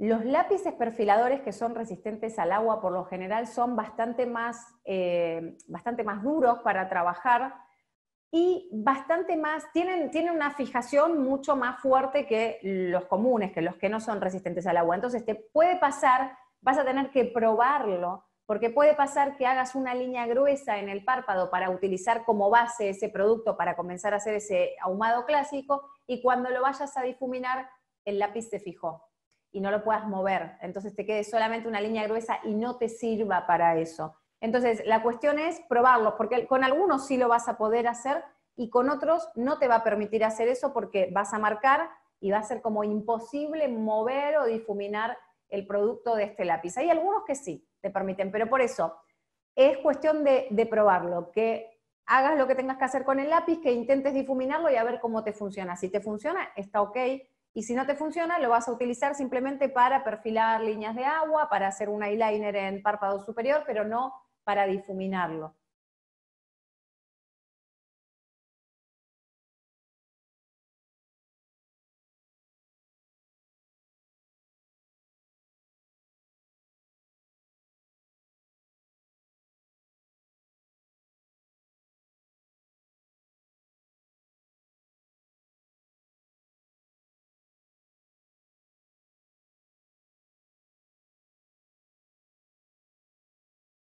Los lápices perfiladores que son resistentes al agua por lo general son eh, bastante más, duros para trabajar y bastante más, tienen, tienen, una fijación mucho más fuerte que los comunes, que los que no son resistentes al agua. Entonces te puede pasar, vas a tener que probarlo, porque puede pasar que hagas una línea gruesa en el párpado para utilizar como base ese producto para comenzar a hacer ese ahumado clásico y cuando lo vayas a difuminar, el lápiz se fijó y no lo puedas mover. Entonces te quede solamente una línea gruesa y no te sirva para eso. Entonces la cuestión es probarlos, porque con algunos sí lo vas a poder hacer y con otros no te va a permitir hacer eso porque vas a marcar y va a ser como imposible mover o difuminar el producto de este lápiz. Hay algunos que sí te permiten, pero por eso es cuestión de, de probarlo, que hagas lo que tengas que hacer con el lápiz, que intentes difuminarlo y a ver cómo te funciona. Si te funciona, está ok. Y si no te funciona, lo vas a utilizar simplemente para perfilar líneas de agua, para hacer un eyeliner en párpado superior, pero no para difuminarlo.